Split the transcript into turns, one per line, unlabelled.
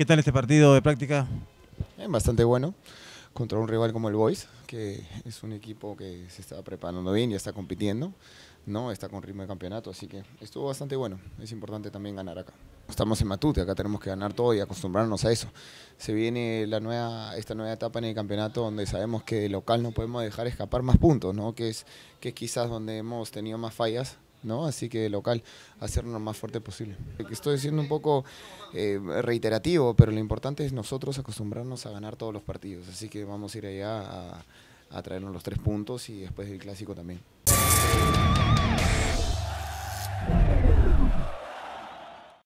¿Qué tal este partido de práctica?
Eh, bastante bueno contra un rival como el Boys, que es un equipo que se está preparando bien, y está compitiendo, ¿no? está con ritmo de campeonato, así que estuvo bastante bueno. Es importante también ganar acá. Estamos en Matute, acá tenemos que ganar todo y acostumbrarnos a eso. Se viene la nueva, esta nueva etapa en el campeonato donde sabemos que de local no podemos dejar escapar más puntos, ¿no? que, es, que es quizás donde hemos tenido más fallas ¿no? Así que local, hacernos lo más fuerte posible. Estoy siendo un poco eh, reiterativo, pero lo importante es nosotros acostumbrarnos a ganar todos los partidos. Así que vamos a ir allá a, a traernos los tres puntos y después el clásico también.